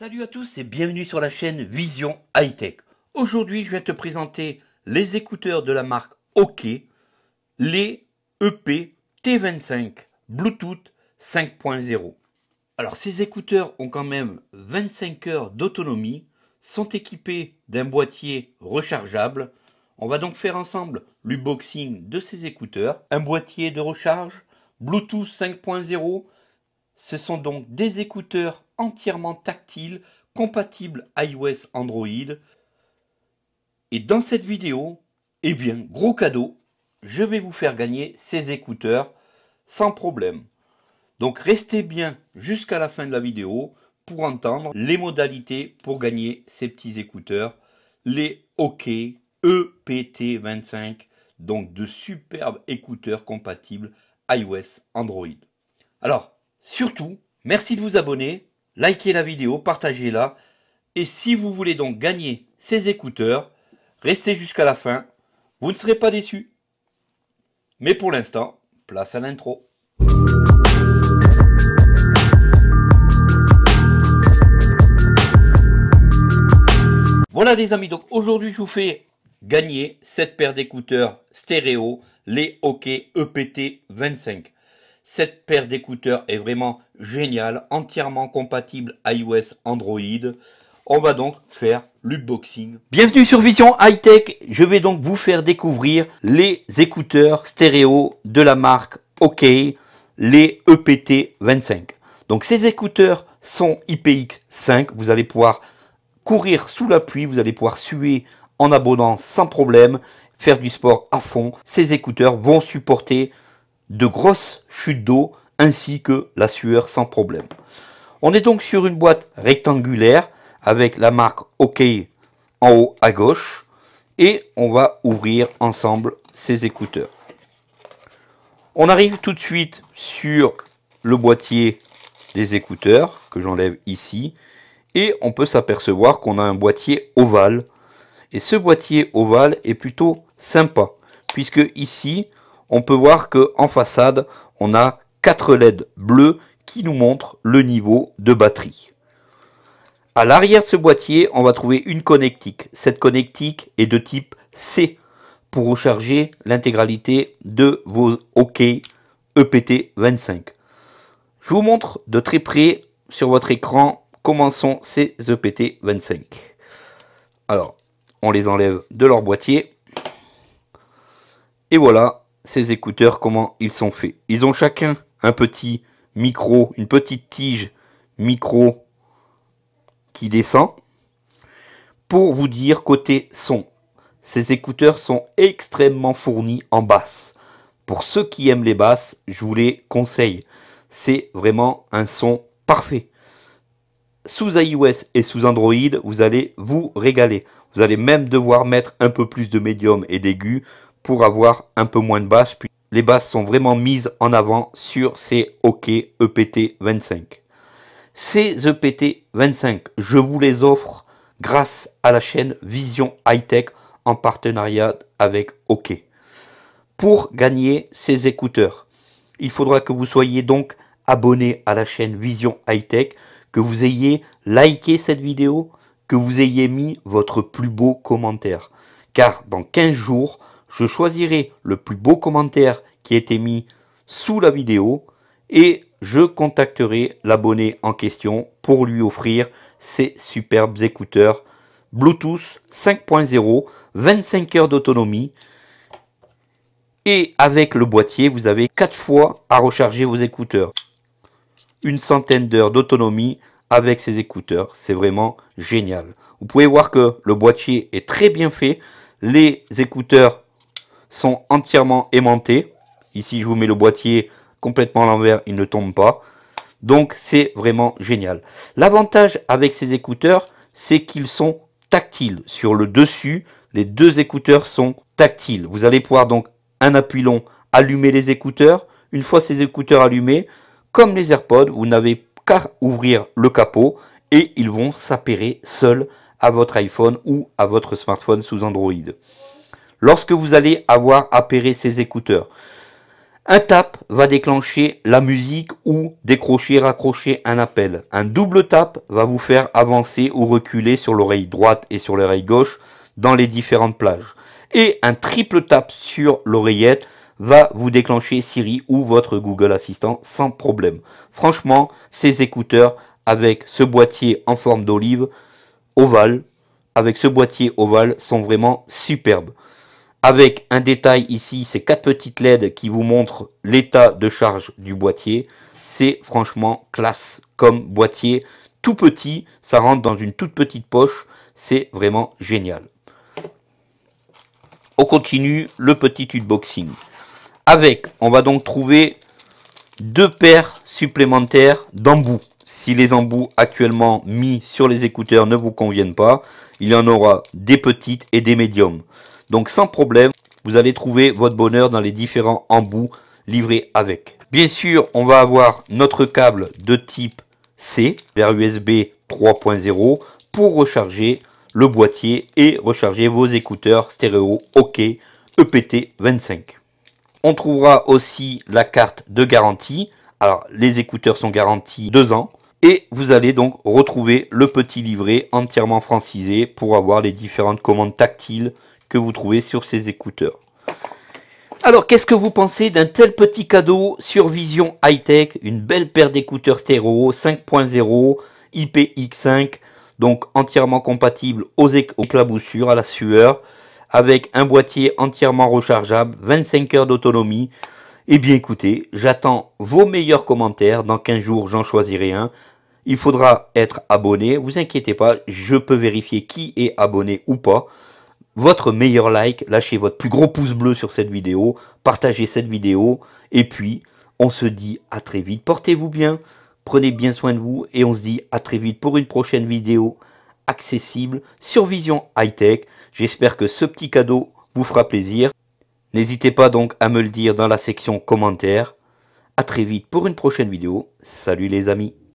Salut à tous et bienvenue sur la chaîne Vision High Tech. Aujourd'hui, je vais te présenter les écouteurs de la marque OK, les EP T25 Bluetooth 5.0. Alors, ces écouteurs ont quand même 25 heures d'autonomie, sont équipés d'un boîtier rechargeable. On va donc faire ensemble l'unboxing de ces écouteurs. Un boîtier de recharge, Bluetooth 5.0, ce sont donc des écouteurs entièrement tactile, compatible iOS Android. Et dans cette vidéo, eh bien, gros cadeau, je vais vous faire gagner ces écouteurs sans problème. Donc restez bien jusqu'à la fin de la vidéo pour entendre les modalités pour gagner ces petits écouteurs, les OK EPT25, donc de superbes écouteurs compatibles iOS Android. Alors, surtout, merci de vous abonner likez la vidéo, partagez-la. Et si vous voulez donc gagner ces écouteurs, restez jusqu'à la fin, vous ne serez pas déçus. Mais pour l'instant, place à l'intro. Voilà les amis, donc aujourd'hui je vous fais gagner cette paire d'écouteurs stéréo, les Hockey EPT 25. Cette paire d'écouteurs est vraiment géniale, entièrement compatible iOS Android. On va donc faire l'upboxing. Bienvenue sur Vision High Tech. Je vais donc vous faire découvrir les écouteurs stéréo de la marque OK, les EPT 25. Donc ces écouteurs sont IPX 5. Vous allez pouvoir courir sous la pluie, vous allez pouvoir suer en abondance sans problème, faire du sport à fond. Ces écouteurs vont supporter de grosses chutes d'eau ainsi que la sueur sans problème. On est donc sur une boîte rectangulaire avec la marque OK en haut à gauche et on va ouvrir ensemble ces écouteurs. On arrive tout de suite sur le boîtier des écouteurs que j'enlève ici et on peut s'apercevoir qu'on a un boîtier ovale et ce boîtier ovale est plutôt sympa puisque ici on peut voir que en façade, on a 4 LED bleus qui nous montrent le niveau de batterie. À l'arrière de ce boîtier, on va trouver une connectique. Cette connectique est de type C pour recharger l'intégralité de vos OK EPT25. Je vous montre de très près sur votre écran comment sont ces EPT25. Alors, on les enlève de leur boîtier. Et voilà, ces écouteurs, comment ils sont faits. Ils ont chacun un petit micro, une petite tige micro qui descend. Pour vous dire côté son, ces écouteurs sont extrêmement fournis en basse. Pour ceux qui aiment les basses, je vous les conseille. C'est vraiment un son parfait. Sous iOS et sous Android, vous allez vous régaler. Vous allez même devoir mettre un peu plus de médium et d'aigu pour avoir un peu moins de basses. Puis les basses sont vraiment mises en avant sur ces OK EPT 25. Ces EPT 25, je vous les offre grâce à la chaîne Vision High Tech en partenariat avec OK. Pour gagner ces écouteurs, il faudra que vous soyez donc abonné à la chaîne Vision High Tech, que vous ayez liké cette vidéo, que vous ayez mis votre plus beau commentaire. Car dans 15 jours, je choisirai le plus beau commentaire qui a été mis sous la vidéo et je contacterai l'abonné en question pour lui offrir ces superbes écouteurs Bluetooth 5.0, 25 heures d'autonomie. Et avec le boîtier, vous avez 4 fois à recharger vos écouteurs. Une centaine d'heures d'autonomie avec ces écouteurs. C'est vraiment génial. Vous pouvez voir que le boîtier est très bien fait. Les écouteurs sont entièrement aimantés. Ici, je vous mets le boîtier complètement à l'envers, il ne tombe pas. Donc, c'est vraiment génial. L'avantage avec ces écouteurs, c'est qu'ils sont tactiles. Sur le dessus, les deux écouteurs sont tactiles. Vous allez pouvoir donc, un appui long, allumer les écouteurs. Une fois ces écouteurs allumés, comme les AirPods, vous n'avez qu'à ouvrir le capot et ils vont s'appairer seuls à votre iPhone ou à votre smartphone sous Android lorsque vous allez avoir appairé ces écouteurs. Un tap va déclencher la musique ou décrocher, raccrocher un appel. Un double tap va vous faire avancer ou reculer sur l'oreille droite et sur l'oreille gauche dans les différentes plages. Et un triple tap sur l'oreillette va vous déclencher Siri ou votre Google Assistant sans problème. Franchement, ces écouteurs avec ce boîtier en forme d'olive ovale, avec ce boîtier ovale sont vraiment superbes avec un détail ici, ces quatre petites LED qui vous montrent l'état de charge du boîtier. C'est franchement classe comme boîtier. Tout petit, ça rentre dans une toute petite poche. C'est vraiment génial. On continue le petit unboxing. Avec, on va donc trouver deux paires supplémentaires d'embouts. Si les embouts actuellement mis sur les écouteurs ne vous conviennent pas, il y en aura des petites et des médiums. Donc sans problème, vous allez trouver votre bonheur dans les différents embouts livrés avec. Bien sûr, on va avoir notre câble de type C vers USB 3.0 pour recharger le boîtier et recharger vos écouteurs stéréo OK EPT25. On trouvera aussi la carte de garantie. Alors, les écouteurs sont garantis 2 ans. Et vous allez donc retrouver le petit livret entièrement francisé pour avoir les différentes commandes tactiles que vous trouvez sur ces écouteurs. Alors, qu'est-ce que vous pensez d'un tel petit cadeau sur Vision Hightech tech Une belle paire d'écouteurs stéréo 5.0 IPX5, donc entièrement compatible aux éclaboussures, à la sueur, avec un boîtier entièrement rechargeable, 25 heures d'autonomie. Eh bien écoutez, j'attends vos meilleurs commentaires. Dans 15 jours, j'en choisirai un. Il faudra être abonné. Vous inquiétez pas, je peux vérifier qui est abonné ou pas. Votre meilleur like, lâchez votre plus gros pouce bleu sur cette vidéo, partagez cette vidéo. Et puis, on se dit à très vite. Portez-vous bien, prenez bien soin de vous. Et on se dit à très vite pour une prochaine vidéo accessible sur Vision High Tech. J'espère que ce petit cadeau vous fera plaisir. N'hésitez pas donc à me le dire dans la section commentaires. A très vite pour une prochaine vidéo. Salut les amis